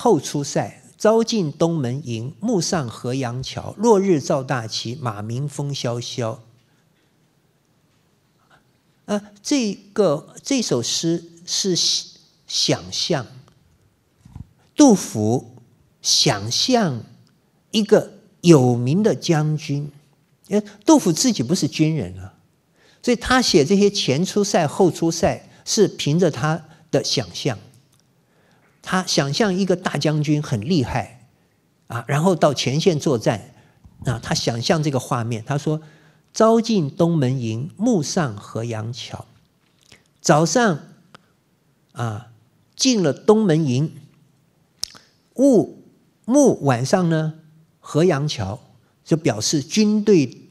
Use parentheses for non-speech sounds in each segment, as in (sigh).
后出塞，朝进东门营，暮上河阳桥。落日照大旗，马鸣风萧萧。呃，这个这首诗是想象，杜甫想象一个有名的将军。因为杜甫自己不是军人啊，所以他写这些前出塞、后出塞，是凭着他的想象。他想象一个大将军很厉害，啊，然后到前线作战，啊，他想象这个画面，他说：“朝进东门营，暮上河阳桥。”早上，啊，进了东门营；，雾暮、晚上呢，河阳桥，就表示军队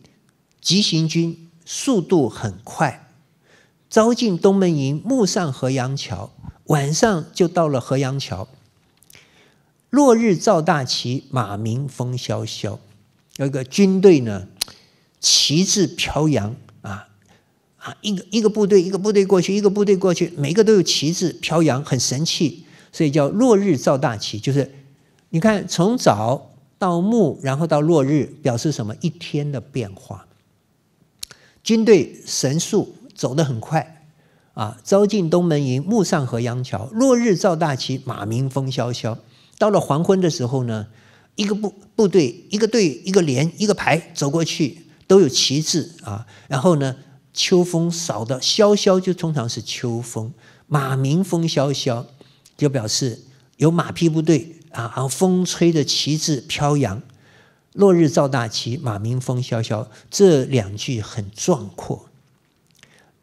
急行军，速度很快。朝进东门营，暮上河阳桥。晚上就到了河阳桥，落日照大旗，马鸣风萧萧。有一个军队呢，旗帜飘扬啊啊！一个一个部队，一个部队过去，一个部队过去，每个都有旗帜飘扬，很神气，所以叫落日照大旗。就是你看，从早到暮，然后到落日，表示什么？一天的变化。军队神速，走得很快。啊，朝进东门营，暮上河阳桥。落日照大旗，马鸣风萧萧。到了黄昏的时候呢，一个部部队、一个队、一个连、一个排走过去，都有旗帜啊。然后呢，秋风扫的萧萧，就通常是秋风。马鸣风萧萧，就表示有马匹部队啊啊，风吹着旗帜飘扬。落日照大旗，马鸣风萧萧，这两句很壮阔。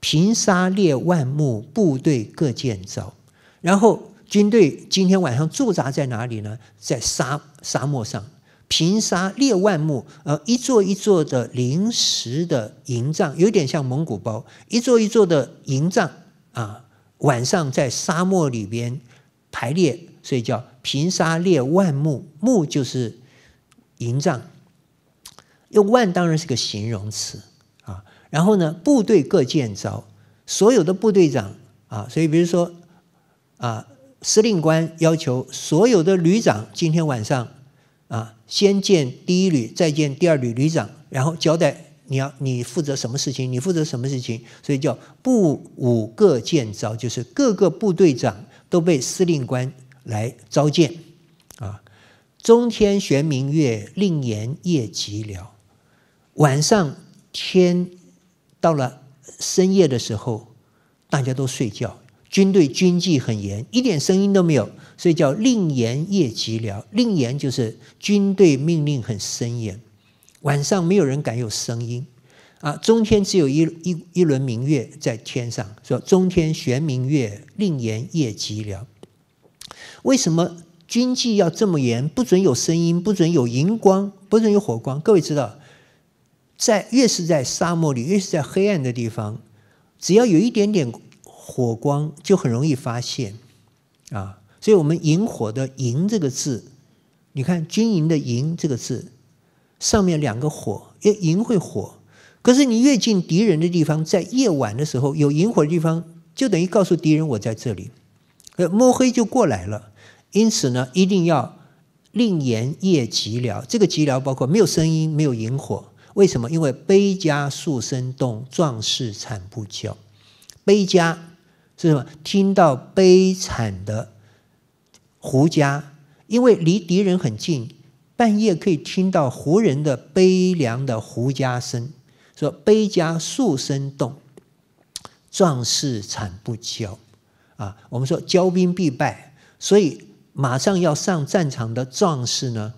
平沙列万木，部队各建造。然后军队今天晚上驻扎在哪里呢？在沙沙漠上，平沙列万木，呃，一座一座的临时的营帐，有点像蒙古包，一座一座的营帐啊。晚上在沙漠里边排列，所以叫平沙列万木，木就是营帐，用万当然是个形容词。然后呢？部队各见招，所有的部队长啊，所以比如说啊，司令官要求所有的旅长今天晚上啊，先见第一旅，再见第二旅旅长，然后交代你要你负责什么事情，你负责什么事情。所以叫部五各见招，就是各个部队长都被司令官来召见啊。中天悬明月，令言夜寂寥，晚上天。到了深夜的时候，大家都睡觉，军队军纪很严，一点声音都没有，所以叫“令严夜寂寥”。令严就是军队命令很森严，晚上没有人敢有声音啊。中天只有一一一轮明月在天上，说“中天悬明月，令严夜寂寥”。为什么军纪要这么严？不准有声音，不准有荧光，不准有火光。各位知道？在越是在沙漠里，越是在黑暗的地方，只要有一点点火光，就很容易发现啊。所以，我们引火的“引”这个字，你看“军营”的“营”这个字，上面两个火，因为“营”会火。可是，你越进敌人的地方，在夜晚的时候有萤火的地方，就等于告诉敌人我在这里，呃，摸黑就过来了。因此呢，一定要令言夜寂寥，这个寂寥包括没有声音，没有引火。为什么？因为悲家戍声动，壮士惨不骄。悲家是什么？听到悲惨的胡家，因为离敌人很近，半夜可以听到胡人的悲凉的胡家声。说悲家戍声动，壮士惨不骄。啊，我们说骄兵必败，所以马上要上战场的壮士呢，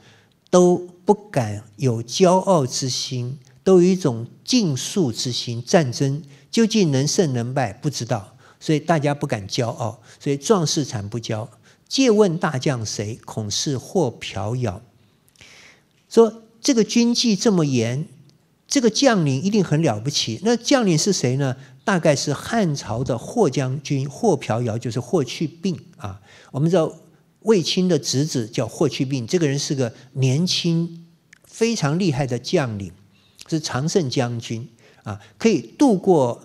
都。不敢有骄傲之心，都有一种尽速之心。战争究竟能胜能败，不知道，所以大家不敢骄傲。所以壮士惨不骄。借问大将谁？恐是霍嫖遥说这个军纪这么严，这个将领一定很了不起。那将领是谁呢？大概是汉朝的霍将军霍嫖遥，就是霍去病啊。我们知道。卫青的侄子叫霍去病，这个人是个年轻、非常厉害的将领，是常胜将军啊，可以渡过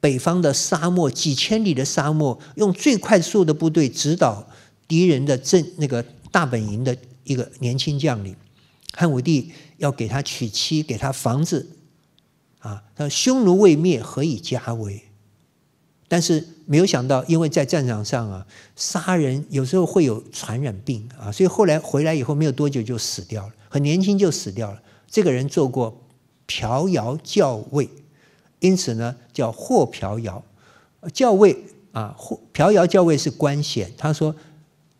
北方的沙漠几千里的沙漠，用最快速的部队指导敌人的阵那个大本营的一个年轻将领。汉武帝要给他娶妻，给他房子啊。他匈奴未灭，何以家为？”但是没有想到，因为在战场上啊，杀人有时候会有传染病啊，所以后来回来以后没有多久就死掉了，很年轻就死掉了。这个人做过嫖窑教尉，因此呢叫霍嫖窑教尉啊。霍嫖窑教尉是官衔。他说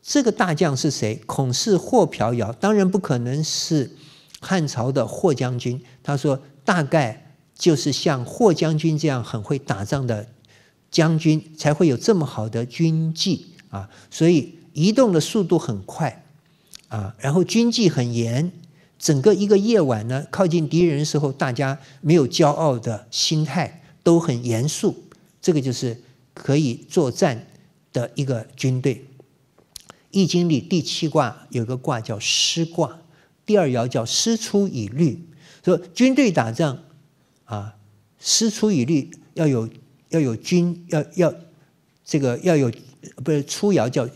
这个大将是谁？恐是霍嫖窑。当然不可能是汉朝的霍将军。他说大概就是像霍将军这样很会打仗的。将军才会有这么好的军纪啊，所以移动的速度很快，啊，然后军纪很严，整个一个夜晚呢，靠近敌人的时候，大家没有骄傲的心态，都很严肃，这个就是可以作战的一个军队。易经里第七卦有个卦叫师卦，第二爻叫师出以律，说军队打仗啊，师出以律要有。要有军要要这个要有不是出窑叫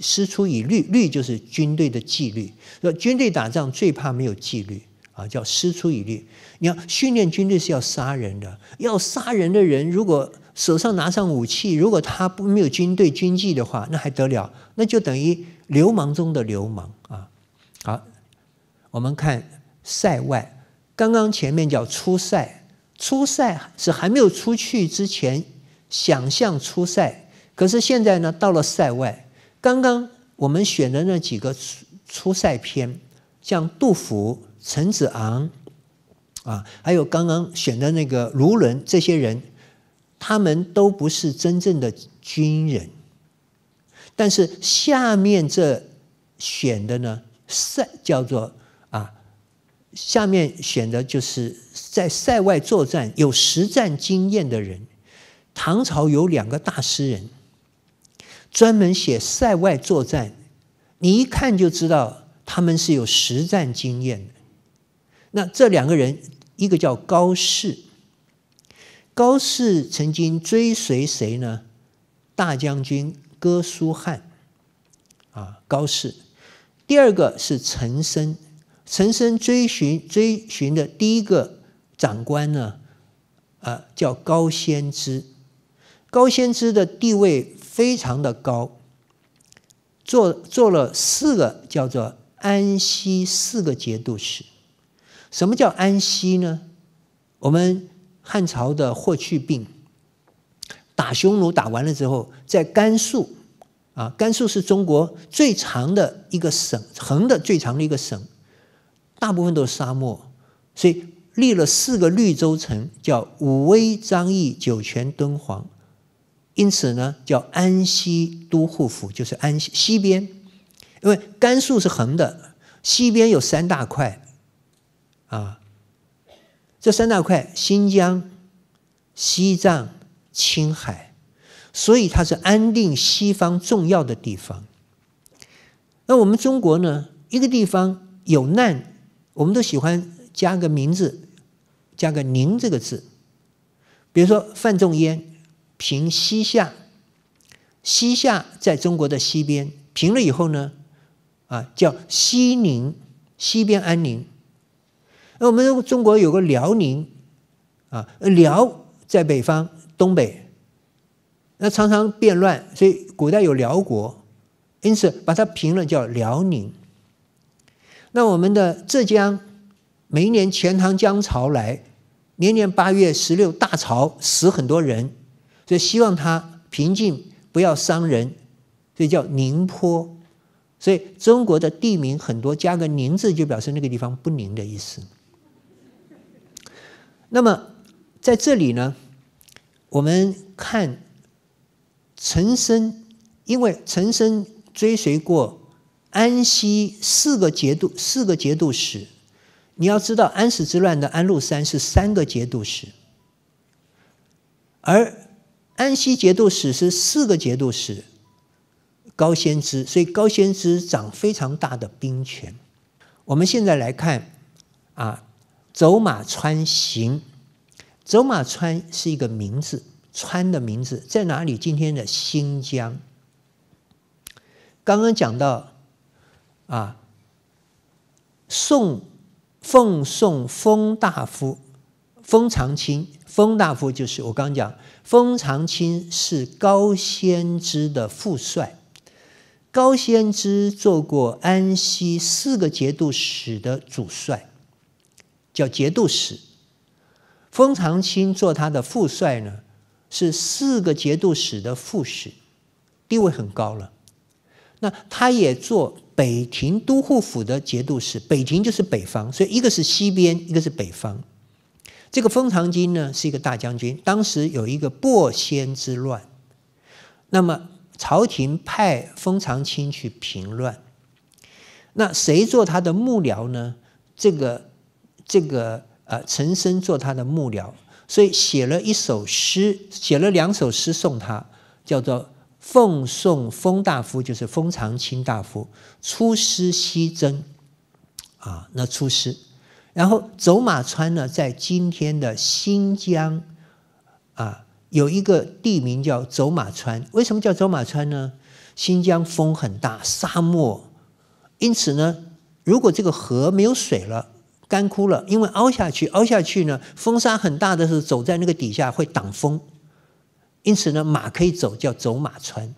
师出以律律就是军队的纪律说军队打仗最怕没有纪律啊叫师出以律你要训练军队是要杀人的要杀人的人如果手上拿上武器如果他不没有军队军纪的话那还得了那就等于流氓中的流氓啊好我们看塞外刚刚前面叫出塞。出塞是还没有出去之前想象出塞，可是现在呢，到了塞外。刚刚我们选的那几个出出塞篇，像杜甫、陈子昂，啊，还有刚刚选的那个卢纶这些人，他们都不是真正的军人，但是下面这选的呢，赛叫做。下面选的就是在塞外作战有实战经验的人。唐朝有两个大诗人，专门写塞外作战，你一看就知道他们是有实战经验的。那这两个人，一个叫高适，高适曾经追随谁呢？大将军哥舒翰，啊，高适。第二个是岑参。陈升追寻追寻的第一个长官呢，呃，叫高仙芝。高仙芝的地位非常的高，做做了四个叫做安西四个节度使。什么叫安西呢？我们汉朝的霍去病打匈奴打完了之后，在甘肃啊，甘肃是中国最长的一个省，横的最长的一个省。大部分都是沙漠，所以立了四个绿洲城，叫武威、张掖、酒泉、敦煌。因此呢，叫安西都护府，就是安西西边，因为甘肃是横的，西边有三大块，啊，这三大块：新疆、西藏、青海，所以它是安定西方重要的地方。那我们中国呢，一个地方有难。我们都喜欢加个名字，加个“宁”这个字。比如说范仲淹平西夏，西夏在中国的西边，平了以后呢，啊叫西宁，西边安宁。那我们中国有个辽宁，啊辽在北方东北，那常常变乱，所以古代有辽国，因此把它平了叫辽宁。那我们的浙江，每一年钱塘江潮来，年年八月十六大潮死很多人，所以希望它平静，不要伤人，所以叫宁波。所以中国的地名很多加个“宁”字，就表示那个地方不宁的意思。那么在这里呢，我们看陈升，因为陈升追随过。安西四个节度四个节度使，你要知道安史之乱的安禄山是三个节度使，而安西节度使是四个节度使，高仙芝，所以高仙芝掌非常大的兵权。我们现在来看，啊，走马川行，走马川是一个名字，川的名字在哪里？今天的新疆。刚刚讲到。啊，宋奉宋封大夫封长卿，封大夫就是我刚刚讲，封长卿是高仙芝的副帅，高仙芝做过安西四个节度使的主帅，叫节度使，封长卿做他的副帅呢，是四个节度使的副使，地位很高了，那他也做。北庭都护府的节度使，北庭就是北方，所以一个是西边，一个是北方。这个封常清呢是一个大将军，当时有一个播仙之乱，那么朝廷派封常清去平乱，那谁做他的幕僚呢？这个这个呃，陈升做他的幕僚，所以写了一首诗，写了两首诗送他，叫做。奉送封大夫，就是封常清大夫出师西征，啊，那出师，然后走马川呢，在今天的新疆，啊，有一个地名叫走马川。为什么叫走马川呢？新疆风很大，沙漠，因此呢，如果这个河没有水了，干枯了，因为凹下去，凹下去呢，风沙很大的时候，走在那个底下会挡风。因此呢，马可以走，叫走马川。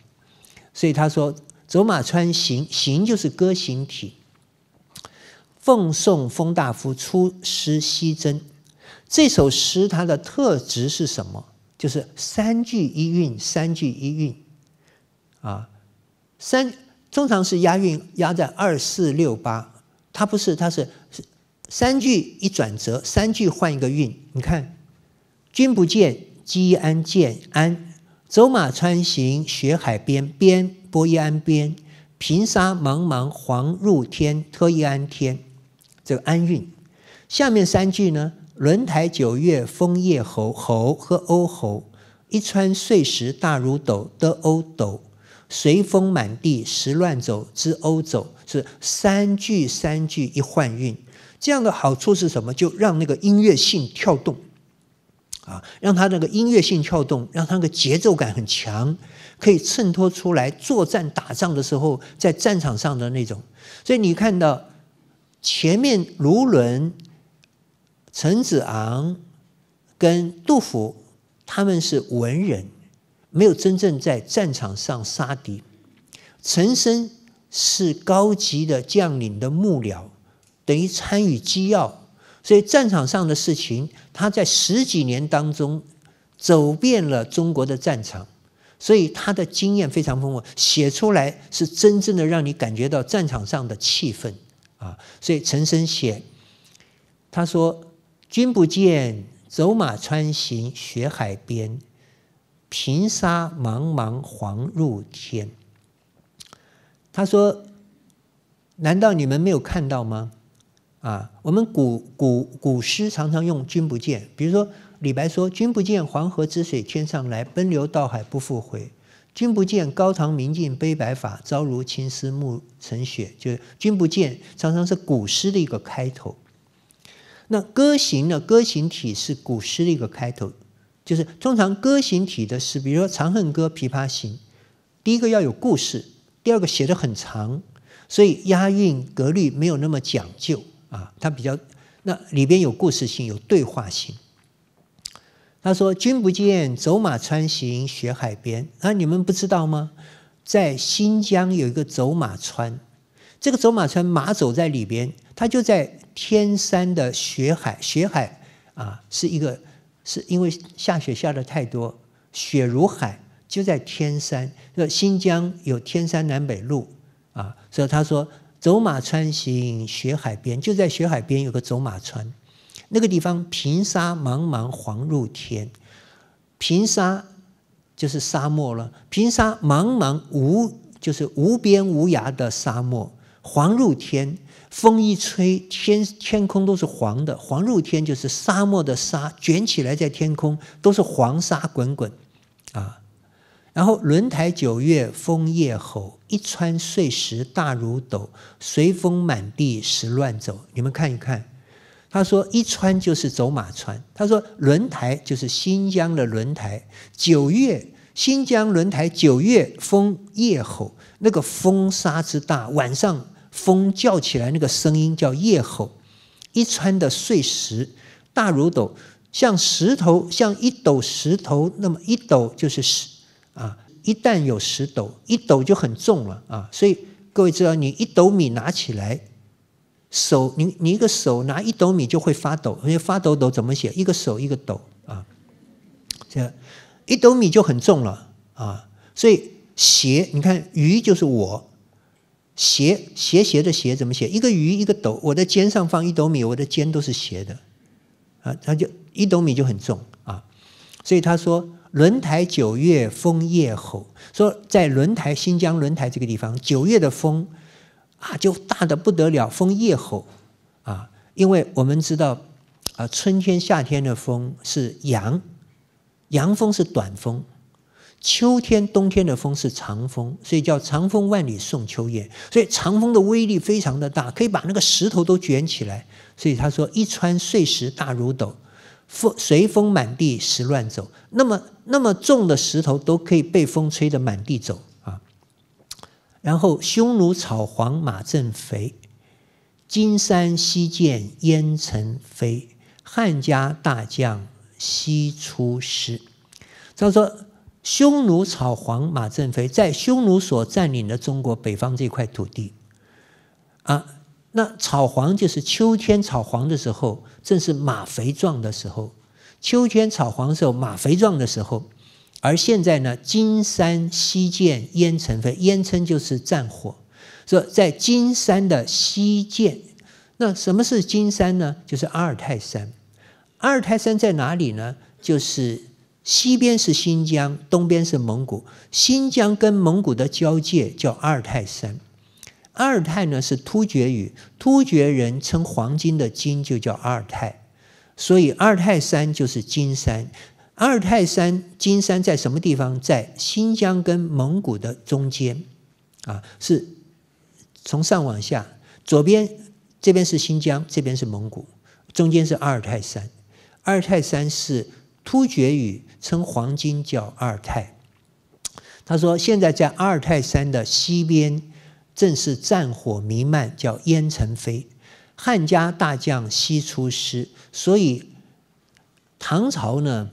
所以他说：“走马川行行就是歌行体。”《奉送封大夫出师西征》这首诗，它的特质是什么？就是三句一韵，三句一韵。啊，三通常是押韵，押在二四六八，它不是，它是三句一转折，三句换一个韵。你看，君不见。积安建安，走马穿行雪海边边，波一安边，平沙茫茫黄入天，特一安天，这个安运。下面三句呢，轮台九月枫叶候候和欧候，一川碎石大如斗的欧斗，随风满地石乱走之欧走，是三句三句一换韵。这样的好处是什么？就让那个音乐性跳动。啊，让他那个音乐性跳动，让他那个节奏感很强，可以衬托出来作战打仗的时候在战场上的那种。所以你看到前面卢纶、陈子昂跟杜甫他们是文人，没有真正在战场上杀敌。陈升是高级的将领的幕僚，等于参与机要。所以战场上的事情，他在十几年当中走遍了中国的战场，所以他的经验非常丰富，写出来是真正的让你感觉到战场上的气氛啊！所以陈升写，他说：“君不见，走马穿行雪海边，平沙茫茫黄入天。”他说：“难道你们没有看到吗？”啊，我们古古古诗常常用“君不见”，比如说李白说“君不见黄河之水天上来，奔流到海不复回”，“君不见高堂明镜悲白发，朝如青丝暮成雪”，就是“君不见”常常是古诗的一个开头。那歌行呢？歌行体是古诗的一个开头，就是通常歌行体的诗，比如说《长恨歌》《琵琶行》，第一个要有故事，第二个写的很长，所以押韵格律没有那么讲究。啊，他比较那里边有故事性，有对话性。他说：“君不见，走马穿行雪海边。”啊，你们不知道吗？在新疆有一个走马川，这个走马川马走在里边，它就在天山的雪海，雪海啊是一个，是因为下雪下的太多，雪如海，就在天山。新疆有天山南北路啊，所以他说。走马川行雪海边，就在雪海边有个走马川，那个地方平沙茫茫黄入天，平沙就是沙漠了，平沙茫茫无就是无边无涯的沙漠，黄入天，风一吹，天天空都是黄的，黄入天就是沙漠的沙卷起来在天空都是黄沙滚滚啊。然后轮台九月风夜吼，一川碎石大如斗，随风满地石乱走。你们看一看，他说一川就是走马川，他说轮台就是新疆的轮台。九月新疆轮台九月风夜吼，那个风沙之大，晚上风叫起来，那个声音叫夜吼。一川的碎石大如斗，像石头像一斗石头那么一斗就是石。啊！一旦有十斗，一斗就很重了啊！所以各位知道，你一斗米拿起来，手你你一个手拿一斗米就会发抖，而且发抖抖怎么写？一个手一个抖啊！这样，一斗米就很重了啊！所以斜，你看鱼就是我斜斜斜的斜怎么写？一个鱼一个斗，我的肩上放一斗米，我的肩都是斜的啊！他就一斗米就很重啊！所以他说。轮台九月风叶吼，说在轮台新疆轮台这个地方，九月的风啊，就大的不得了，风叶吼啊，因为我们知道，啊，春天夏天的风是阳，阳风是短风，秋天冬天的风是长风，所以叫长风万里送秋雁。所以长风的威力非常的大，可以把那个石头都卷起来，所以他说一川碎石大如斗。风随风满地石乱走，那么那么重的石头都可以被风吹得满地走啊。然后匈奴草黄马正肥，金山西见烟尘飞，汉家大将西出师。他说匈奴草黄马正肥，在匈奴所占领的中国北方这块土地啊。那草黄就是秋天草黄的时候，正是马肥壮的时候。秋天草黄时候，马肥壮的时候。而现在呢，金山西涧烟尘飞，烟尘就是战火。说在金山的西涧，那什么是金山呢？就是阿尔泰山。阿尔泰山在哪里呢？就是西边是新疆，东边是蒙古。新疆跟蒙古的交界叫阿尔泰山。阿尔泰呢是突厥语，突厥人称黄金的金就叫阿尔泰，所以阿尔泰山就是金山。阿尔泰山金山在什么地方？在新疆跟蒙古的中间，啊，是从上往下，左边这边是新疆，这边是蒙古，中间是阿尔泰山。阿尔泰山是突厥语称黄金叫阿尔泰。他说，现在在阿尔泰山的西边。正是战火弥漫，叫烟尘飞；汉家大将西出师。所以唐朝呢，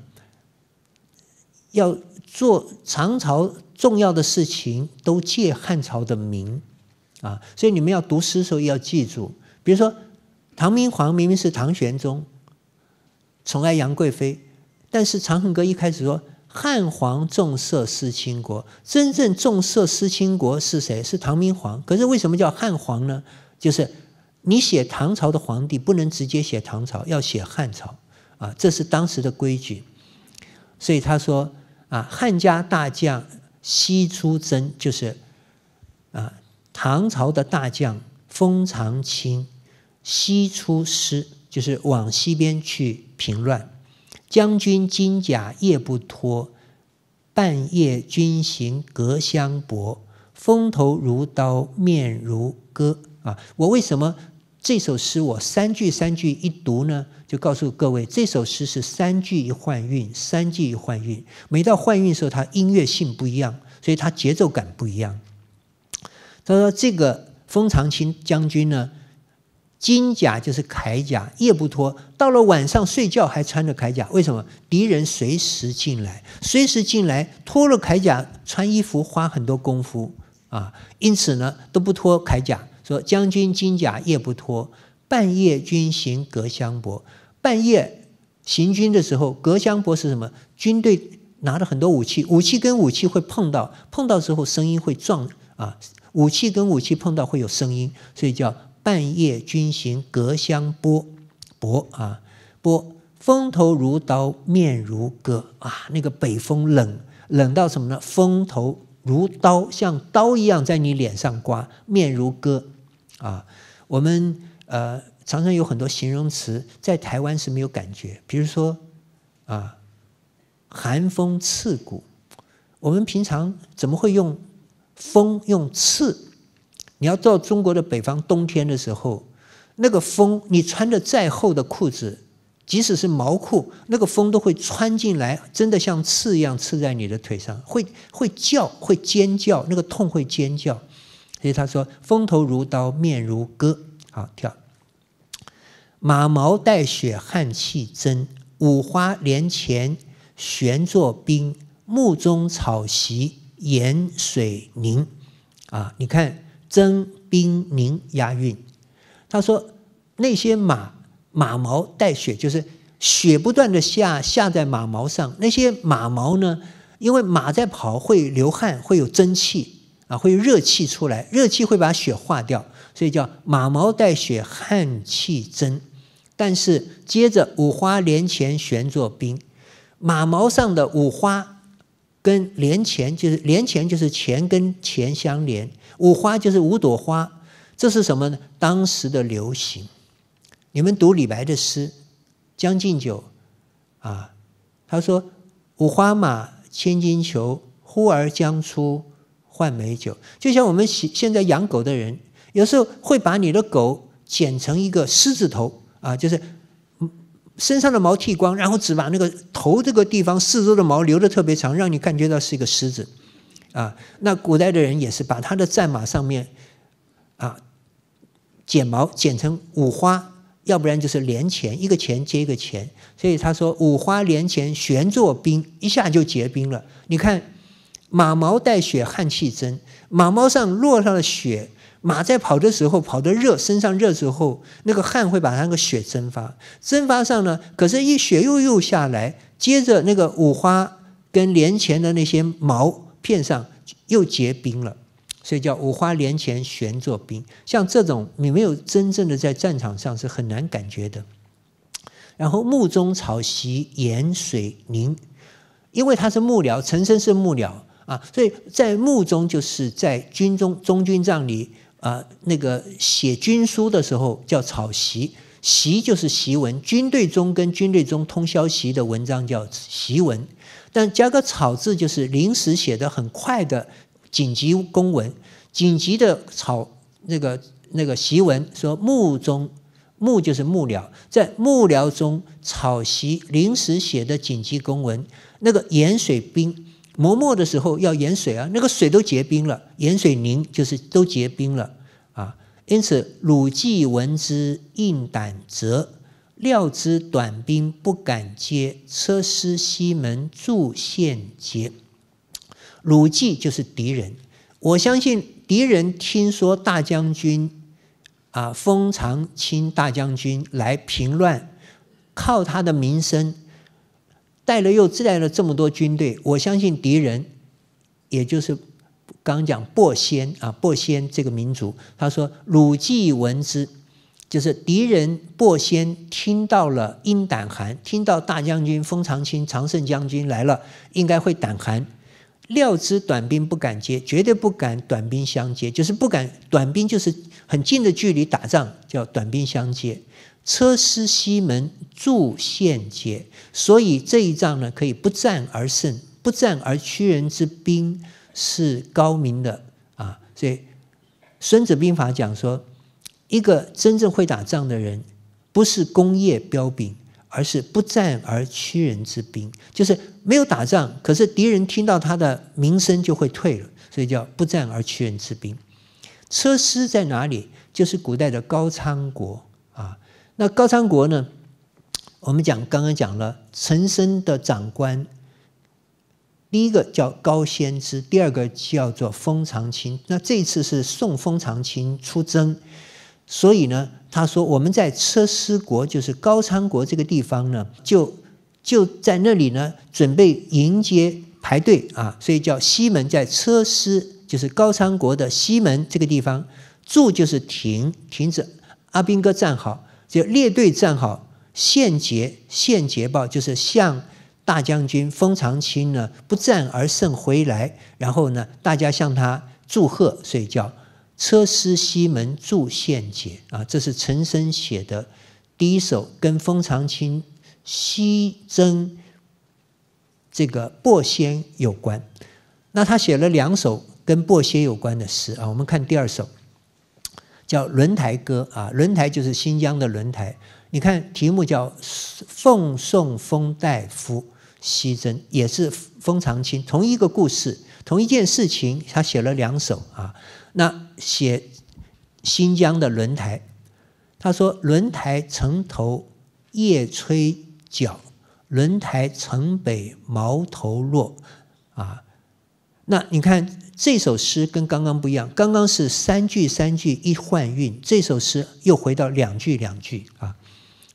要做唐朝重要的事情，都借汉朝的名啊。所以你们要读诗的时候要记住，比如说唐明皇明明是唐玄宗，宠爱杨贵妃，但是《长恨歌》一开始说。汉皇重色思倾国，真正重色思倾国是谁？是唐明皇。可是为什么叫汉皇呢？就是你写唐朝的皇帝不能直接写唐朝，要写汉朝，啊，这是当时的规矩。所以他说啊，汉家大将西出征，就是啊，唐朝的大将封常清西出师，就是往西边去平乱。将军金甲夜不脱，半夜军行隔相薄。风头如刀面如割。啊，我为什么这首诗我三句三句一读呢？就告诉各位，这首诗是三句一换韵，三句一换韵。每到换韵时候，它音乐性不一样，所以它节奏感不一样。他说：“这个封常清将军呢？”金甲就是铠甲，夜不脱。到了晚上睡觉还穿着铠甲，为什么？敌人随时进来，随时进来，脱了铠甲穿衣服花很多功夫啊。因此呢，都不脱铠甲。说将军金甲夜不脱，半夜军行戈相搏。半夜行军的时候，戈相搏是什么？军队拿了很多武器，武器跟武器会碰到，碰到之后声音会撞啊。武器跟武器碰到会有声音，所以叫。半夜君行隔江波，波啊，波，风头如刀，面如割啊。那个北风冷冷到什么呢？风头如刀，像刀一样在你脸上刮，面如割啊。我们呃，常常有很多形容词在台湾是没有感觉，比如说啊，寒风刺骨，我们平常怎么会用风用刺？你要到中国的北方冬天的时候，那个风，你穿的再厚的裤子，即使是毛裤，那个风都会穿进来，真的像刺一样刺在你的腿上，会会叫，会尖叫，那个痛会尖叫。所以他说：“风头如刀，面如割。”好，跳。马毛带雪汗气蒸，五花连钱旋作冰，木中草席盐水凝。啊，你看。征兵宁押韵，他说那些马马毛带血，就是血不断的下下在马毛上。那些马毛呢，因为马在跑会流汗，会有蒸汽啊，会热气出来，热气会把血化掉，所以叫马毛带血，汗气蒸。但是接着五花连钱旋作兵，马毛上的五花跟连钱就是连钱就是钱跟钱相连。五花就是五朵花，这是什么呢？当时的流行。你们读李白的诗，《将进酒》，啊，他说：“五花马，千金裘，呼儿将出换美酒。”就像我们现现在养狗的人，有时候会把你的狗剪成一个狮子头啊，就是身上的毛剃光，然后只把那个头这个地方四周的毛留的特别长，让你感觉到是一个狮子。啊，那古代的人也是把他的战马上面，啊，剪毛剪成五花，要不然就是连钱一个钱接一个钱。所以他说五花连钱旋作冰，一下就结冰了。你看马毛带血汗气蒸，马毛上落上了雪，马在跑的时候跑的热，身上热之后，那个汗会把那个血蒸发，蒸发上呢，可是，一雪又又下来，接着那个五花跟连前的那些毛。片上又结冰了，所以叫五花连钱悬作冰。像这种你没有真正的在战场上是很难感觉的。然后墓中草席盐水凝，因为他是幕僚，陈参是幕僚啊，所以在幕中就是在军中中军帐里啊，那个写军书的时候叫草席。席就是席文，军队中跟军队中通宵席的文章叫席文。但加个草字，就是临时写的很快的紧急公文，紧急的草那个那个檄文，说幕中幕就是幕僚，在幕僚中草席临时写的紧急公文，那个盐水冰磨墨的时候要盐水啊，那个水都结冰了，盐水凝就是都结冰了啊，因此鲁季闻之，应胆折。料知短兵不敢接，车师西门助献捷。鲁骥就是敌人，我相信敌人听说大将军啊封长卿大将军来平乱，靠他的名声，带了又带了这么多军队，我相信敌人，也就是刚讲薄先啊薄先这个民族，他说鲁骥闻之。就是敌人过先听到了，因胆寒；听到大将军封长清、常胜将军来了，应该会胆寒。料知短兵不敢接，绝对不敢短兵相接。就是不敢短兵，就是很近的距离打仗叫短兵相接。车师西门驻县街，所以这一仗呢，可以不战而胜，不战而屈人之兵，是高明的啊。所以《孙子兵法》讲说。一个真正会打仗的人，不是工业标兵，而是不战而屈人之兵，就是没有打仗，可是敌人听到他的名声就会退了，所以叫不战而屈人之兵。车师在哪里？就是古代的高昌国啊。那高昌国呢？我们讲刚刚讲了，陈升的长官，第一个叫高先知，第二个叫做封长清。那这次是送封长清出征。所以呢，他说我们在车师国，就是高昌国这个地方呢，就就在那里呢，准备迎接排队啊，所以叫西门，在车师就是高昌国的西门这个地方住，就是停停止。阿兵哥站好，就列队站好。现捷现捷报，就是向大将军封长清呢不战而胜回来，然后呢，大家向他祝贺，所以叫。车师西门驻陷阱啊，这是陈升写的，第一首跟封常清西征这个破仙有关。那他写了两首跟破仙有关的诗啊，我们看第二首叫《轮台歌》啊，轮台就是新疆的轮台。你看题目叫《奉送封大夫西征》，也是封常清同一个故事，同一件事情，他写了两首啊。那写新疆的轮台，他说：“轮台城头夜吹角，轮台城北毛头落。”啊，那你看这首诗跟刚刚不一样，刚刚是三句三句一换韵，这首诗又回到两句两句啊。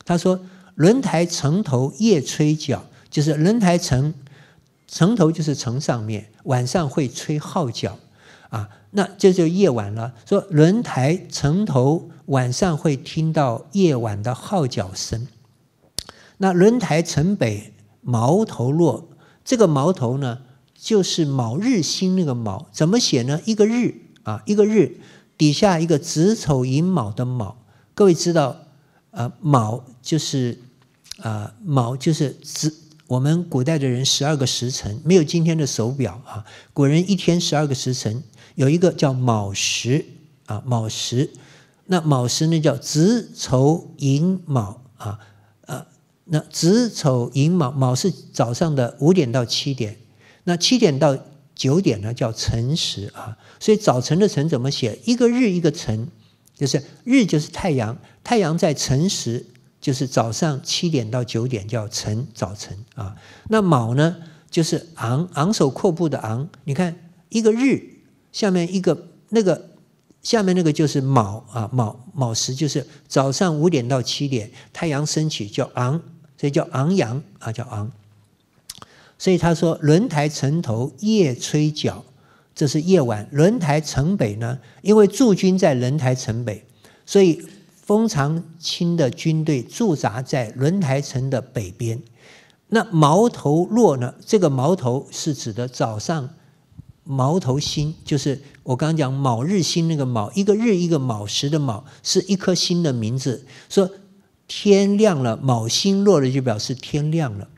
他说：“轮台城头夜吹角，就是轮台城城头就是城上面晚上会吹号角啊。”那这就夜晚了。说轮台城头晚上会听到夜晚的号角声。那轮台城北毛头落，这个毛头呢，就是卯日星那个卯，怎么写呢？一个日啊，一个日，底下一个子丑寅卯的卯。各位知道，呃，卯就是呃，卯就是子。我们古代的人十二个时辰，没有今天的手表啊，古人一天十二个时辰。有一个叫卯时啊，卯时，那卯时呢叫子丑寅卯啊，呃，那子丑寅卯，卯是早上的五点到七点，那七点到九点呢叫辰时啊，所以早晨的晨怎么写？一个日，一个辰，就是日就是太阳，太阳在辰时就是早上七点到九点叫晨，早晨啊，那卯呢就是昂昂首阔步的昂，你看一个日。下面一个那个下面那个就是卯啊卯卯时就是早上五点到七点太阳升起叫昂，所以叫昂扬啊叫昂。所以他说轮台城头夜吹角，这是夜晚。轮台城北呢，因为驻军在轮台城北，所以封常清的军队驻扎在轮台城的北边。那矛头落呢？这个矛头是指的早上。卯头星就是我刚刚讲卯日星那个卯，一个日一个卯时的卯，是一颗星的名字。说天亮了，卯星落了就表示天亮了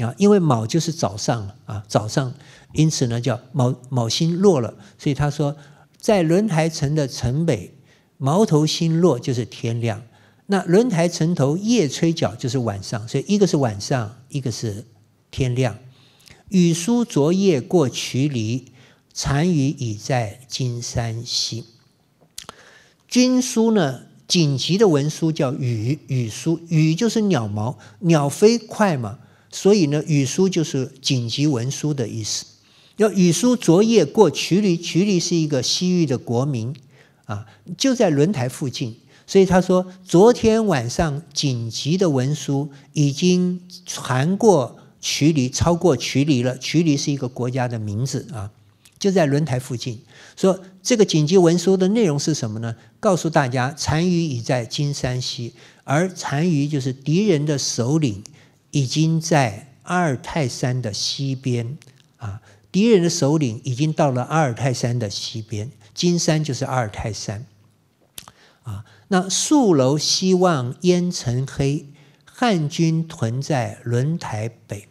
啊，因为卯就是早上啊，早上，因此呢叫卯卯星落了，所以他说在轮台城的城北，卯头星落就是天亮。那轮台城头夜吹角就是晚上，所以一个是晚上，一个是天亮。雨疏昨夜过渠犁。单于已在金山西，军书呢？紧急的文书叫羽羽书，羽就是鸟毛，鸟飞快嘛，所以呢，羽书就是紧急文书的意思。要羽书昨夜过渠犁，渠犁是一个西域的国民啊，就在轮台附近。所以他说，昨天晚上紧急的文书已经传过渠犁，超过渠犁了。渠犁是一个国家的名字啊。就在轮台附近，说这个紧急文书的内容是什么呢？告诉大家，单于已在金山西，而单于就是敌人的首领，已经在阿尔泰山的西边啊！敌人的首领已经到了阿尔泰山的西边，金山就是阿尔泰山啊。那戍楼西望烟尘黑，汉军屯在轮台北。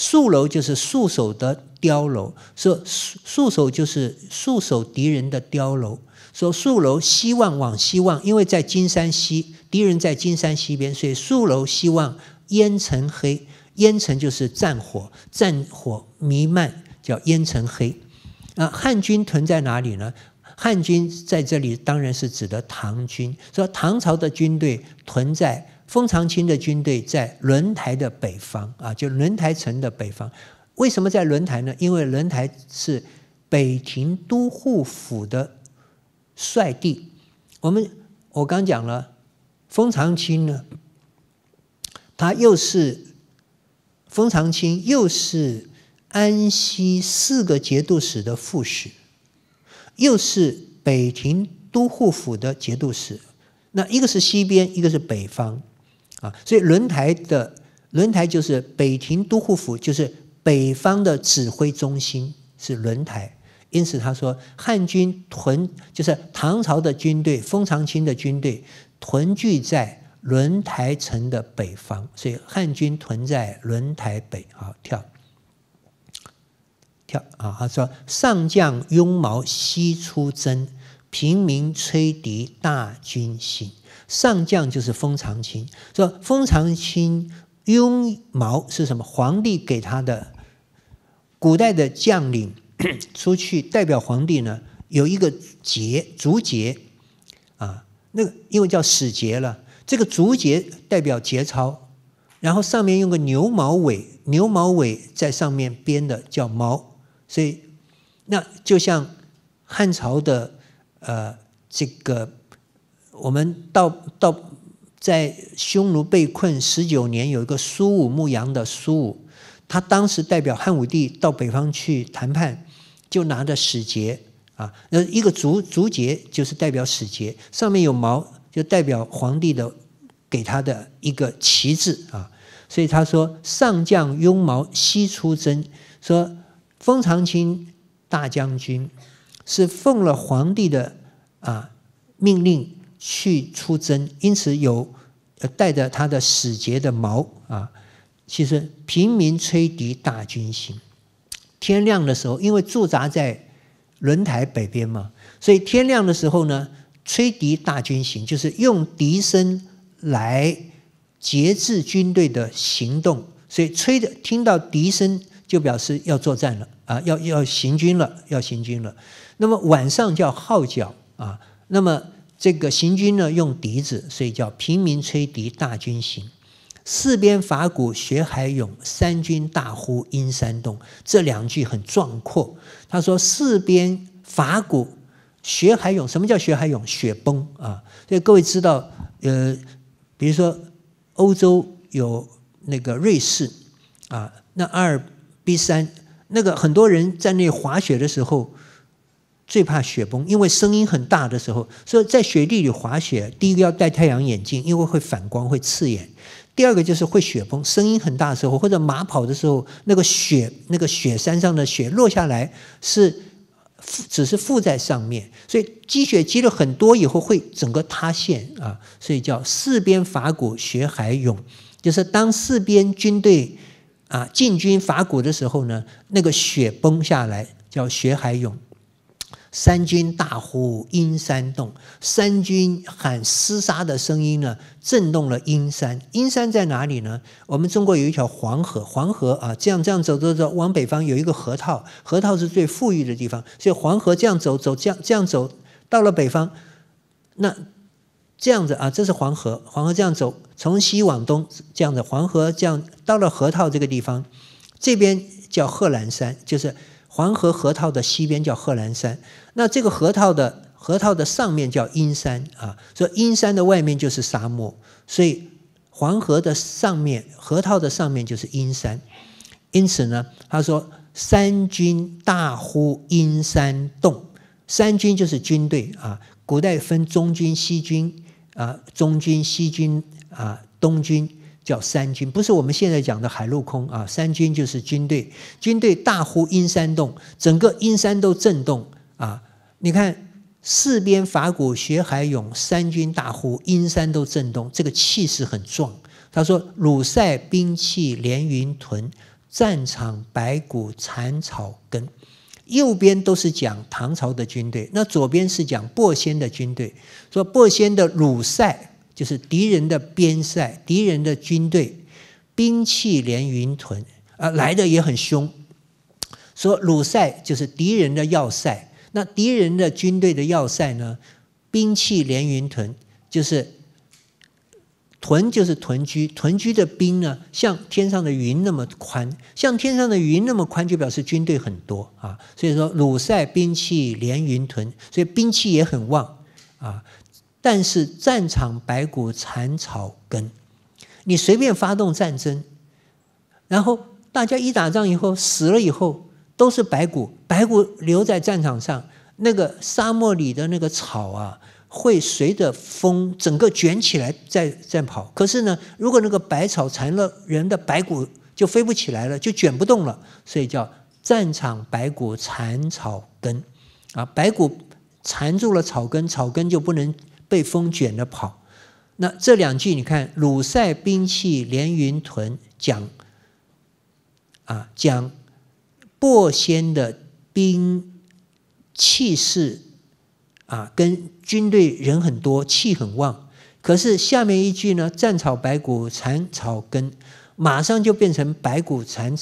戍楼就是戍守的碉楼，说戍戍守就是戍守敌人的碉楼。说戍楼西望往西望，因为在金山西，敌人在金山西边，所以戍楼西望烟尘黑，烟尘就是战火，战火弥漫叫烟尘黑。啊，汉军屯在哪里呢？汉军在这里当然是指的唐军，说唐朝的军队屯在。封常清的军队在轮台的北方啊，就轮台城的北方。为什么在轮台呢？因为轮台是北庭都护府的帅地。我们我刚讲了，封常清呢，他又是封常清又是安西四个节度使的副使，又是北庭都护府的节度使。那一个是西边，一个是北方。啊，所以轮台的轮台就是北庭都护府，就是北方的指挥中心是轮台。因此他说，汉军屯就是唐朝的军队，封常清的军队屯聚在轮台城的北方，所以汉军屯在轮台北。好，跳跳啊！他说，上将拥毛西出征，平民吹笛大军行。上将就是封常清，说封常清拥毛是什么？皇帝给他的古代的将领 (coughs) 出去代表皇帝呢，有一个节竹节啊，那个因为叫使节了，这个竹节代表节操，然后上面用个牛毛尾，牛毛尾在上面编的叫毛，所以那就像汉朝的呃这个。我们到到在匈奴被困十九年，有一个苏武牧羊的苏武，他当时代表汉武帝到北方去谈判，就拿着使节啊，那一个竹竹节就是代表使节，上面有毛就代表皇帝的给他的一个旗帜啊，所以他说：“上将拥毛西出征，说封常清大将军是奉了皇帝的啊命令。”去出征，因此有带着他的使节的矛啊。其实平民吹笛大军行，天亮的时候，因为驻扎在轮台北边嘛，所以天亮的时候呢，吹笛大军行就是用笛声来节制军队的行动。所以吹着听到笛声就表示要作战了啊，要要行军了，要行军了。那么晚上叫号角啊，那么。这个行军呢用笛子，所以叫平民吹笛大军行。四边法鼓学海涌，三军大呼阴山动。这两句很壮阔。他说四边法鼓学海涌，什么叫学海涌？雪崩啊！所以各位知道，呃，比如说欧洲有那个瑞士啊，那阿尔卑山，那个很多人在那滑雪的时候。最怕雪崩，因为声音很大的时候，所以在雪地里滑雪，第一个要戴太阳眼镜，因为会反光会刺眼；第二个就是会雪崩，声音很大的时候或者马跑的时候，那个雪那个雪山上的雪落下来是只是覆在上面，所以积雪积了很多以后会整个塌陷啊，所以叫四边法谷雪海涌，就是当四边军队啊进军法谷的时候呢，那个雪崩下来叫雪海涌。三军大呼，阴山动。三军喊厮杀的声音呢，震动了阴山。阴山在哪里呢？我们中国有一条黄河，黄河啊，这样这样走走走，往北方有一个河套，河套是最富裕的地方。所以黄河这样走走，这样这样走到了北方，那这样子啊，这是黄河，黄河这样走，从西往东这样子，黄河这样到了河套这个地方，这边叫贺兰山，就是。黄河河套的西边叫贺兰山，那这个河套的河套的上面叫阴山啊，所以阴山的外面就是沙漠，所以黄河的上面河套的上面就是阴山，因此呢，他说三军大呼阴山动，三军就是军队啊，古代分中军、西军啊，中军、西军啊，东军。叫三军，不是我们现在讲的海陆空啊。三军就是军队，军队大呼阴山动，整个阴山都震动啊！你看，四边法鼓学海涌，三军大呼阴山都震动，这个气势很壮。他说，鲁塞兵器连云屯，战场白骨残草根。右边都是讲唐朝的军队，那左边是讲伯仙的军队。说伯仙的鲁塞。就是敌人的边塞，敌人的军队，兵器连云屯，呃，来的也很凶。说鲁塞就是敌人的要塞，那敌人的军队的要塞呢，兵器连云屯，就是屯就是屯居，屯居的兵呢，像天上的云那么宽，像天上的云那么宽，就表示军队很多啊。所以说鲁塞兵器连云屯，所以兵器也很旺啊。但是战场白骨缠草根，你随便发动战争，然后大家一打仗以后死了以后都是白骨，白骨留在战场上，那个沙漠里的那个草啊，会随着风整个卷起来在在跑。可是呢，如果那个白草缠了人的白骨，就飞不起来了，就卷不动了，所以叫战场白骨缠草根，啊，白骨缠住了草根，草根就不能。被风卷着跑，那这两句你看，鲁塞兵器连云屯讲啊讲，破先的兵气势啊，跟军队人很多，气很旺。可是下面一句呢，战草白骨残草根，马上就变成白骨残。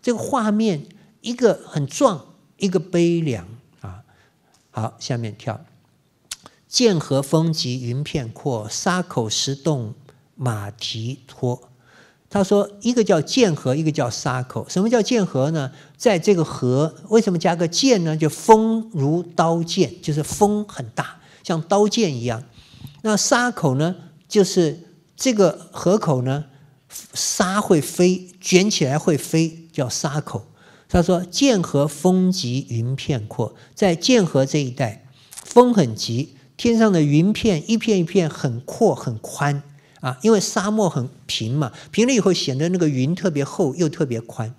这个画面一个很壮，一个悲凉啊。好，下面跳。剑河风急云片阔，沙口石洞马蹄脱。他说，一个叫剑河，一个叫沙口。什么叫剑河呢？在这个河，为什么加个剑呢？就风如刀剑，就是风很大，像刀剑一样。那沙口呢，就是这个河口呢，沙会飞，卷起来会飞，叫沙口。他说，剑河风急云片阔，在剑河这一带，风很急。天上的云片一片一片很阔很宽啊，因为沙漠很平嘛，平了以后显得那个云特别厚又特别宽。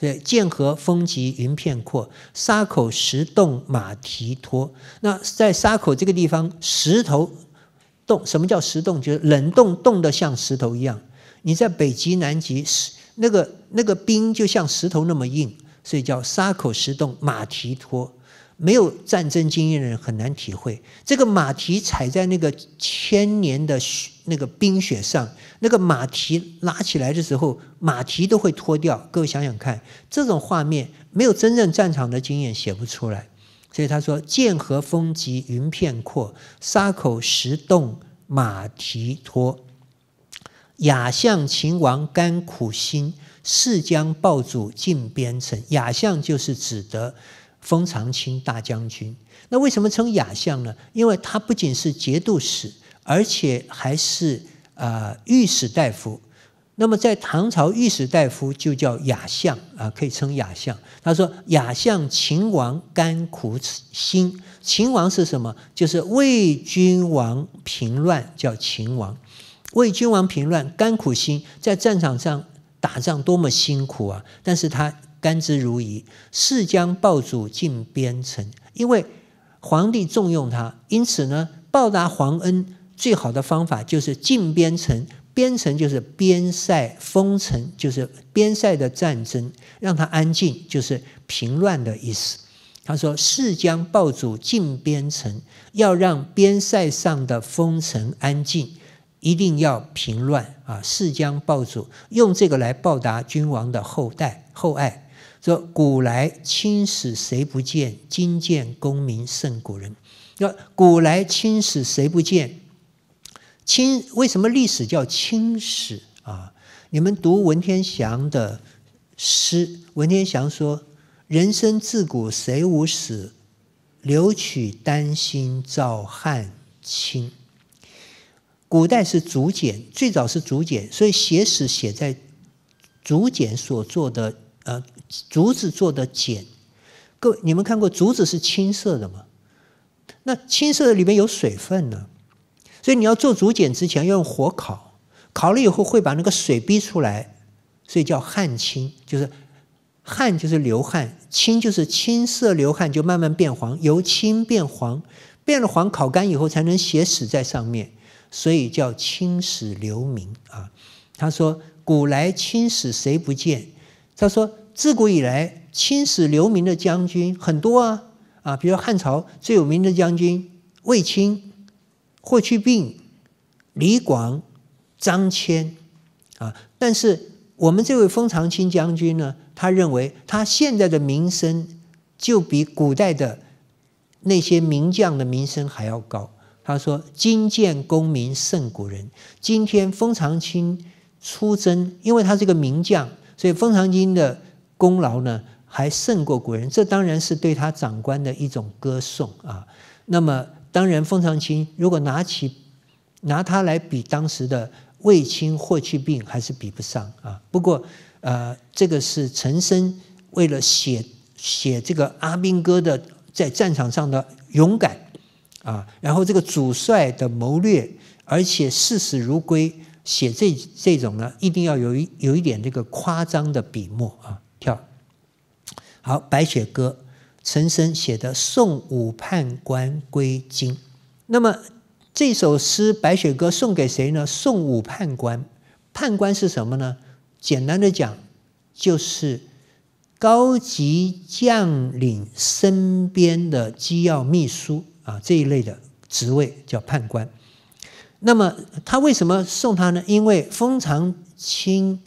对，剑河风急云片阔，沙口石洞马蹄脱。那在沙口这个地方，石头洞什么叫石洞？就是冷冻冻得像石头一样。你在北极、南极，石那个那个冰就像石头那么硬，所以叫沙口石洞马蹄脱。没有战争经验的人很难体会，这个马蹄踩在那个千年的雪、那个冰雪上，那个马蹄拉起来的时候，马蹄都会脱掉。各位想想看，这种画面没有真正战场的经验写不出来。所以他说：“剑河风急云片阔，沙口石洞马蹄脱。雅相秦王甘苦心，誓将报主尽边城。”雅相就是指的。封长卿大将军，那为什么称雅相呢？因为他不仅是节度使，而且还是呃御史大夫。那么在唐朝，御史大夫就叫雅相啊，可以称雅相。他说：“雅相秦王甘苦辛，秦王是什么？就是魏君王平乱叫秦王，魏君王平乱甘苦辛，在战场上打仗多么辛苦啊！但是他。”甘之如饴，誓将报主进边城。因为皇帝重用他，因此呢，报答皇恩最好的方法就是进边城。边城就是边塞，封城就是边塞的战争，让他安静，就是平乱的意思。他说：“誓将报主进边城，要让边塞上的封城安静，一定要平乱啊！誓将报主，用这个来报答君王的后代厚爱。”说古来清史谁不见？今见功名胜古人。要古来清史谁不见？清为什么历史叫清史啊？你们读文天祥的诗，文天祥说：“人生自古谁无死，留取丹心照汗青。”古代是竹简，最早是竹简，所以写史写在竹简所做的。呃，竹子做的茧。各位，你们看过竹子是青色的吗？那青色的里面有水分呢，所以你要做竹简之前要用火烤，烤了以后会把那个水逼出来，所以叫汗青，就是汗就是流汗，青就是青色，流汗就慢慢变黄，由青变黄，变了黄烤干以后才能写史在上面，所以叫青史留名啊。他说：“古来青史谁不见？”他说：“自古以来，青史留名的将军很多啊，啊，比如汉朝最有名的将军卫青、霍去病、李广、张骞，啊。但是我们这位封常清将军呢，他认为他现在的名声就比古代的那些名将的名声还要高。他说：‘今见功名胜古人。’今天封常清出征，因为他是个名将。”对封常清的功劳呢，还胜过古人，这当然是对他长官的一种歌颂啊。那么，当然封常清如果拿起拿他来比当时的卫青、霍去病，还是比不上啊。不过，呃，这个是陈升为了写写这个阿兵哥的在战场上的勇敢啊，然后这个主帅的谋略，而且视死如归。写这这种呢，一定要有一有一点这个夸张的笔墨啊。跳好，《白雪歌》，岑参写的《送武判官归京》。那么这首诗《白雪歌》送给谁呢？送武判官。判官是什么呢？简单的讲，就是高级将领身边的机要秘书啊，这一类的职位叫判官。那么他为什么送他呢？因为封常清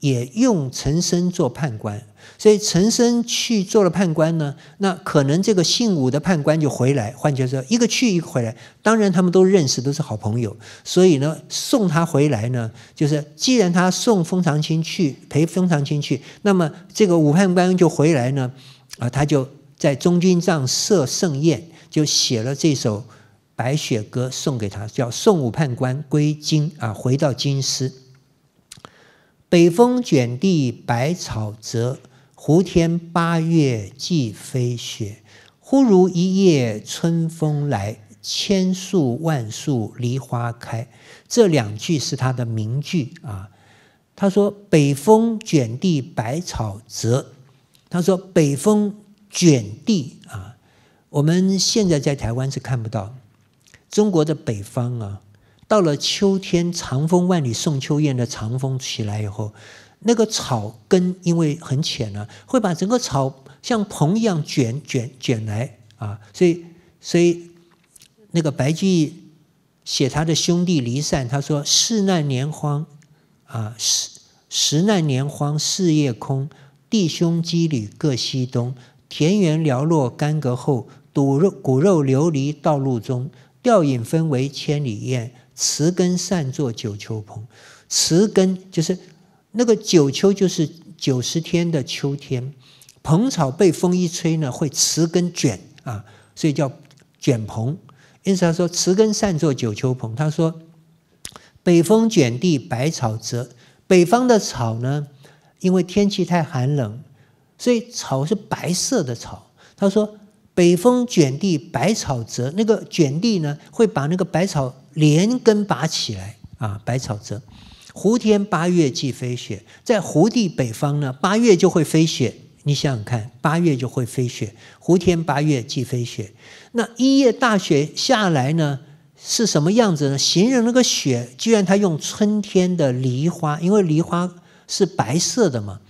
也用陈升做判官，所以陈升去做了判官呢。那可能这个姓武的判官就回来。换句话说，一个去一个回来。当然他们都认识，都是好朋友。所以呢，送他回来呢，就是既然他送封常清去陪封常清去，那么这个武判官就回来呢。啊，他就在中军帐设盛宴，就写了这首。《白雪歌》送给他，叫《送武判官归京》啊，回到京师。北风卷地白草折，胡天八月即飞雪。忽如一夜春风来，千树万树梨花开。这两句是他的名句啊。他说：“北风卷地白草折。”他说：“北风卷地啊。”我们现在在台湾是看不到。中国的北方啊，到了秋天，长风万里送秋雁的长风起来以后，那个草根因为很浅呢，会把整个草像蓬一样卷卷卷来啊。所以，所以那个白居易写他的兄弟离散，他说：“世难年荒啊，十十难年荒，事业空，弟兄羁旅各西东，田园寥落干戈后，骨肉骨肉流离道路中。”钓影分为千里雁，池根散作九秋蓬。池根就是那个九秋，就是九十天的秋天。蓬草被风一吹呢，会池根卷啊，所以叫卷蓬。因此他说：“池根散作九秋蓬。”他说：“北风卷地白草折，北方的草呢，因为天气太寒冷，所以草是白色的草。”他说。北风卷地百草折，那个卷地呢，会把那个百草连根拔起来啊！百草折，胡天八月即飞雪，在胡地北方呢，八月就会飞雪。你想想看，八月就会飞雪，胡天八月即飞雪。那一夜大雪下来呢，是什么样子呢？形容那个雪，居然他用春天的梨花，因为梨花是白色的嘛，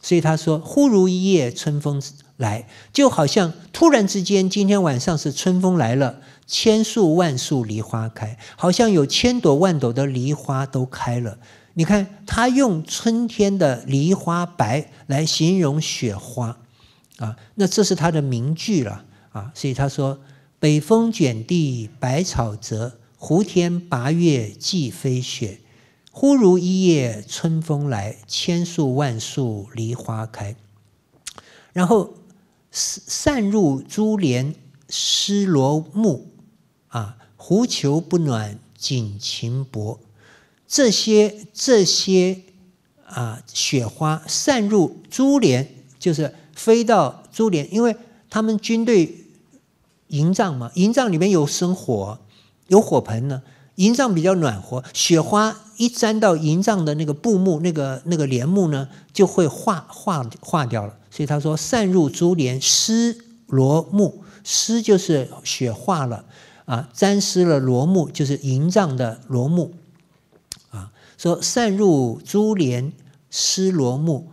所以他说忽如一夜春风。来，就好像突然之间，今天晚上是春风来了，千树万树梨花开，好像有千朵万朵的梨花都开了。你看，他用春天的梨花白来形容雪花，啊，那这是他的名句了啊。所以他说：“北风卷地白草折，胡天八月即飞雪。忽如一夜春风来，千树万树梨花开。”然后。散入珠帘湿罗幕，啊，狐裘不暖锦衾薄，这些这些啊，雪花散入珠帘，就是飞到珠帘，因为他们军队营帐嘛，营帐里面有生火，有火盆呢。营帐比较暖和，雪花一沾到营帐的那个布幕、那个那个帘幕呢，就会化化化掉了。所以他说：“散入珠帘湿罗幕，湿就是雪化了，啊，沾湿了罗幕就是营帐的罗幕，啊，说散入珠帘湿罗幕。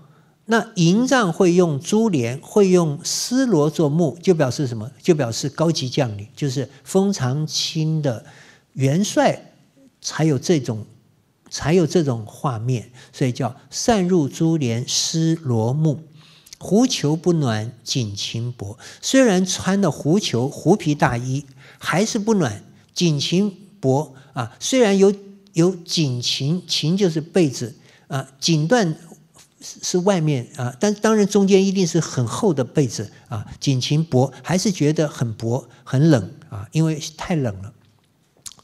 那营帐会用珠帘，会用丝罗做幕，就表示什么？就表示高级将领，就是封常清的。”元帅才有这种，才有这种画面，所以叫“散入珠帘湿罗幕，狐裘不暖锦衾薄”。虽然穿的狐裘、狐皮大衣，还是不暖；锦衾薄啊，虽然有有锦衾，衾就是被子啊，锦缎是外面啊，但当然中间一定是很厚的被子啊，锦衾薄还是觉得很薄、很冷啊，因为太冷了。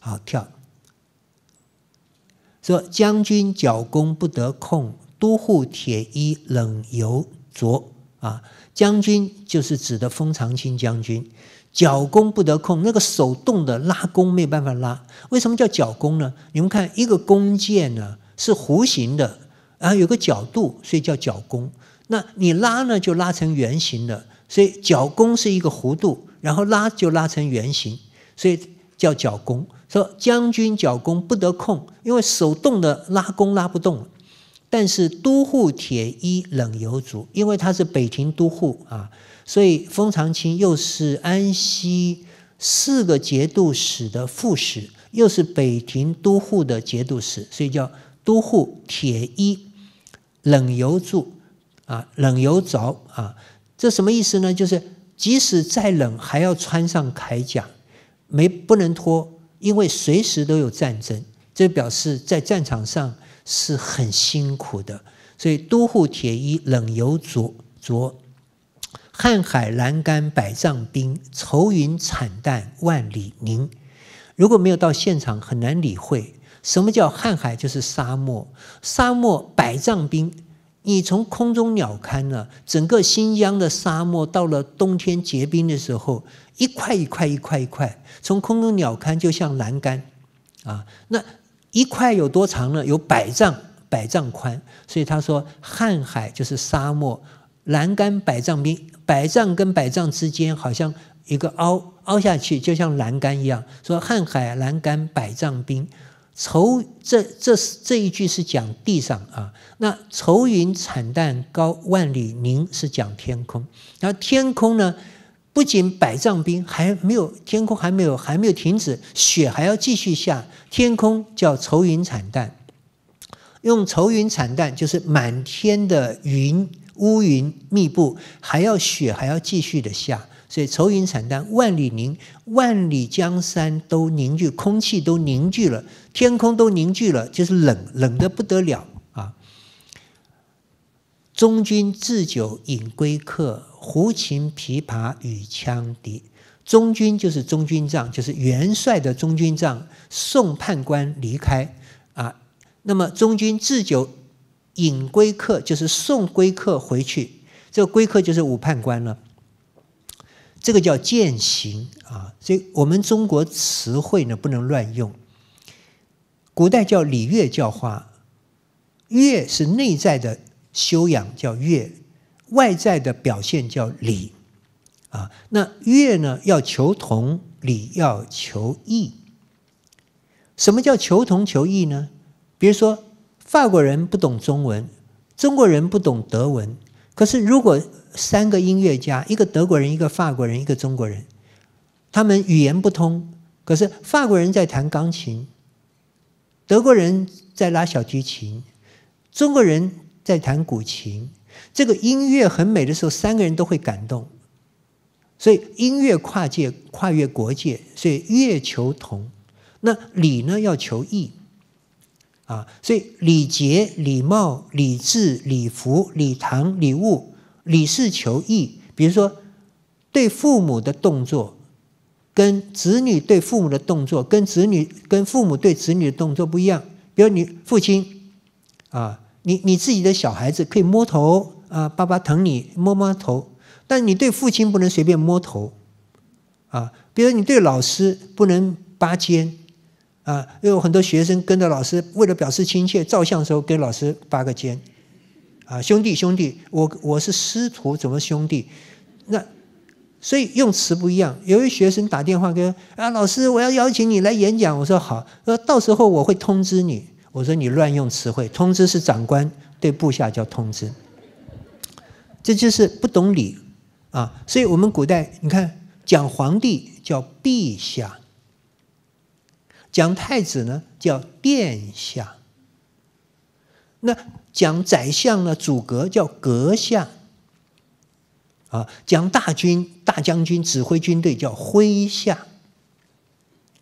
好跳，说将军角弓不得控，都护铁衣冷犹着。啊，将军就是指的封常清将军。角弓不得控，那个手动的拉弓没有办法拉。为什么叫角弓呢？你们看，一个弓箭呢是弧形的，然后有个角度，所以叫角弓。那你拉呢，就拉成圆形的，所以角弓是一个弧度，然后拉就拉成圆形，所以叫角弓。说将军角弓不得控，因为手动的拉弓拉不动了。但是都护铁衣冷犹足，因为他是北庭都护啊，所以封常清又是安西四个节度使的副使，又是北庭都护的节度使，所以叫都护铁衣冷犹柱啊，冷犹着啊，这什么意思呢？就是即使再冷，还要穿上铠甲，没不能脱。因为随时都有战争，这表示在战场上是很辛苦的。所以都护铁衣冷犹着着，瀚海阑干百丈冰，愁云惨淡万里凝。如果没有到现场，很难理会什么叫瀚海，就是沙漠，沙漠百丈冰。你从空中鸟瞰呢，整个新疆的沙漠到了冬天结冰的时候，一块一块一块一块，从空中鸟瞰就像栏杆，啊，那一块有多长呢？有百丈，百丈宽。所以他说瀚海就是沙漠，栏杆百丈冰，百丈跟百丈之间好像一个凹凹下去，就像栏杆一样。说瀚海栏杆百丈冰。愁，这这是这一句是讲地上啊。那愁云惨淡高万里凝是讲天空。然后天空呢，不仅百丈冰还没有，天空还没有还没有停止，雪还要继续下。天空叫愁云惨淡，用愁云惨淡就是满天的云乌云密布，还要雪还要继续的下。所以愁云惨淡，万里凝，万里江山都凝聚，空气都凝聚了，天空都凝聚了，就是冷冷的不得了啊！中军置酒饮归客，胡琴琵琶与羌笛。中军就是中军帐，就是元帅的中军帐，送判官离开啊。那么中军置酒饮归客，就是送归客回去，这个归客就是武判官了。这个叫践行啊，所以我们中国词汇呢不能乱用。古代叫礼乐教化，乐是内在的修养叫乐，外在的表现叫礼啊。那乐呢要求同，礼要求异。什么叫求同求异呢？比如说法国人不懂中文，中国人不懂德文。可是，如果三个音乐家，一个德国人，一个法国人，一个中国人，他们语言不通，可是法国人在弹钢琴，德国人在拉小提琴，中国人在弹古琴，这个音乐很美的时候，三个人都会感动。所以音乐跨界跨越国界，所以乐求同；那礼呢，要求异。啊，所以礼节、礼貌、礼智、礼服、礼堂、礼物、礼事求异，比如说对父母的动作，跟子女对父母的动作，跟子女跟父母对子女的动作不一样。比如你父亲，啊，你你自己的小孩子可以摸头啊，爸爸疼你摸摸头，但你对父亲不能随便摸头，啊，比如你对老师不能拔尖，啊，又有很多学生跟着老师，为了表示亲切，照相的时候跟老师发个肩，啊，兄弟，兄弟，我我是师徒，怎么兄弟？那所以用词不一样。有一学生打电话跟啊老师，我要邀请你来演讲，我说好，说到时候我会通知你。我说你乱用词汇，通知是长官对部下叫通知，这就是不懂礼啊。所以我们古代你看，讲皇帝叫陛下。讲太子呢，叫殿下；那讲宰相呢，主格叫阁下。啊，讲大军、大将军指挥军队叫麾下。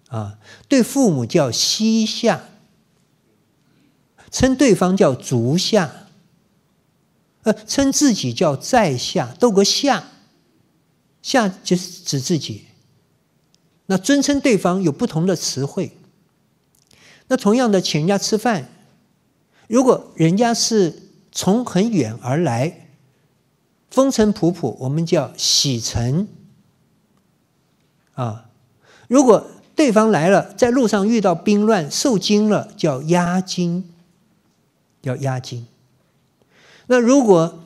啊，对父母叫膝下。称对方叫足下。呃，称自己叫在下。斗个下，下就是指自己。那尊称对方有不同的词汇。那同样的，请人家吃饭，如果人家是从很远而来，风尘仆仆，我们叫洗尘啊。如果对方来了，在路上遇到兵乱，受惊了，叫压惊，叫压惊。那如果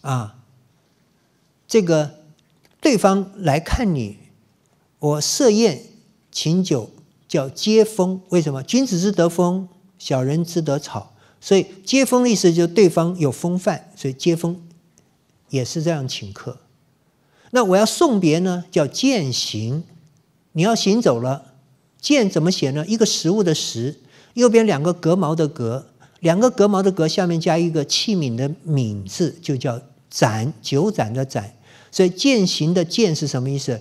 啊，这个对方来看你，我设宴请酒。叫接风，为什么？君子之得风，小人之得草。所以接风的意思就是对方有风范，所以接风也是这样请客。那我要送别呢，叫饯行。你要行走了，饯怎么写呢？一个食物的食，右边两个革毛的革，两个革毛的革，下面加一个器皿的皿字，就叫盏酒盏的盏。所以饯行的饯是什么意思？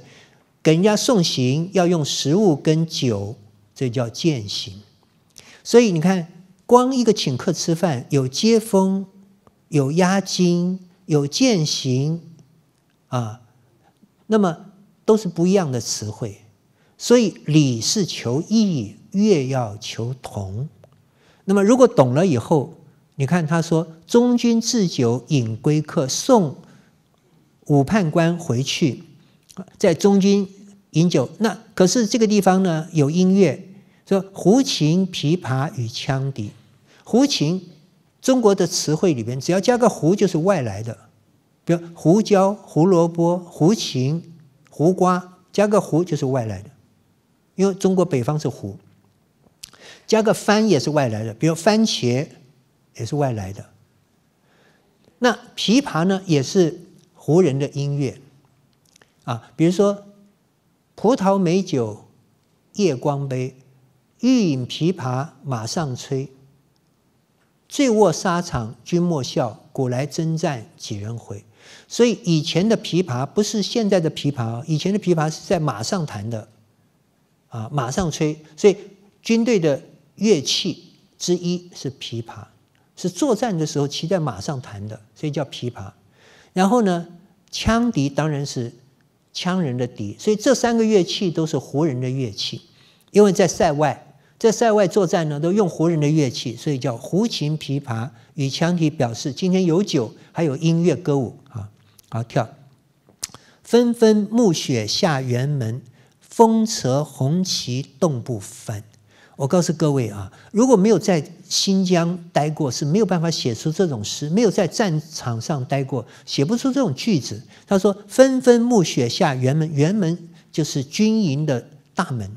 给人家送行要用食物跟酒。这叫践行，所以你看，光一个请客吃饭，有接风，有押金，有践行，啊，那么都是不一样的词汇。所以礼是求异，乐要求同。那么如果懂了以后，你看他说：“中军置酒饮归客，送武判官回去，在中军。”饮酒，那可是这个地方呢有音乐，说胡琴、琵琶与羌笛。胡琴，中国的词汇里边只要加个“胡”就是外来的，比如胡椒、胡萝卜、胡琴、胡瓜，加个“胡”就是外来的，因为中国北方是胡。加个“番”也是外来的，比如番茄也是外来的。那琵琶呢，也是胡人的音乐，啊，比如说。葡萄美酒，夜光杯。欲饮琵琶马上催。醉卧沙场君莫笑，古来征战几人回。所以以前的琵琶不是现在的琵琶，以前的琵琶是在马上弹的，啊，马上吹。所以军队的乐器之一是琵琶，是作战的时候骑在马上弹的，所以叫琵琶。然后呢，羌笛当然是。羌人的笛，所以这三个乐器都是胡人的乐器，因为在塞外，在塞外作战呢，都用胡人的乐器，所以叫胡琴、琵琶与羌笛。表示今天有酒，还有音乐歌舞啊，好跳。纷纷暮雪下辕门，风掣红旗冻不翻。我告诉各位啊，如果没有在新疆待过，是没有办法写出这种诗；没有在战场上待过，写不出这种句子。他说：“纷纷暮雪下辕门，辕门就是军营的大门。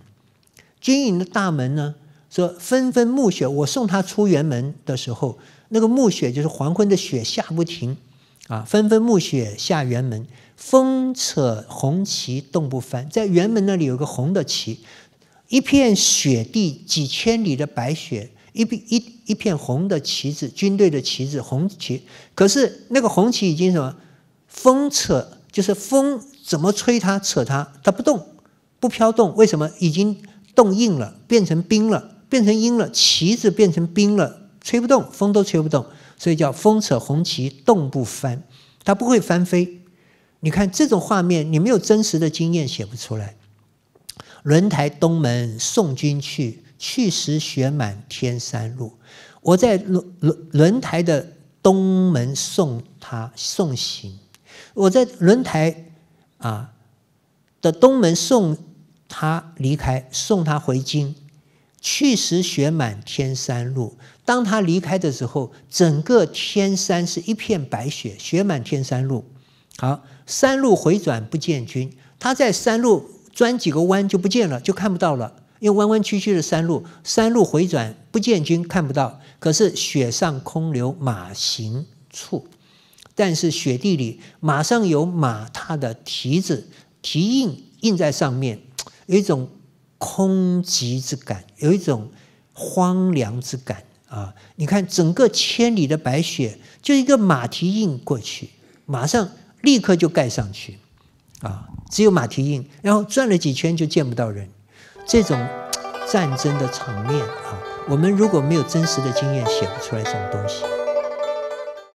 军营的大门呢，说纷纷暮雪，我送他出辕门的时候，那个暮雪就是黄昏的雪下不停啊。纷纷暮雪下辕门，风扯红旗冻不翻，在辕门那里有个红的旗。”一片雪地，几千里的白雪，一片一一片红的旗子，军队的旗子，红旗。可是那个红旗已经什么？风扯，就是风怎么吹它，扯它，它不动，不飘动。为什么？已经冻硬了，变成冰了，变成阴了。旗子变成冰了，吹不动，风都吹不动。所以叫风扯红旗动不翻，它不会翻飞。你看这种画面，你没有真实的经验，写不出来。轮台东门送君去，去时雪满天山路。我在轮轮轮台的东门送他送行，我在轮台啊的东门送他离开，送他回京。去时雪满天山路，当他离开的时候，整个天山是一片白雪，雪满天山路。好，山路回转不见君，他在山路。转几个弯就不见了，就看不到了，因为弯弯曲曲的山路，山路回转不见君，看不到。可是雪上空留马行处，但是雪地里马上有马，它的蹄子蹄印印在上面，有一种空寂之感，有一种荒凉之感啊！你看整个千里的白雪，就一个马蹄印过去，马上立刻就盖上去，啊。只有马蹄印，然后转了几圈就见不到人，这种战争的场面啊，我们如果没有真实的经验，写不出来这种东西。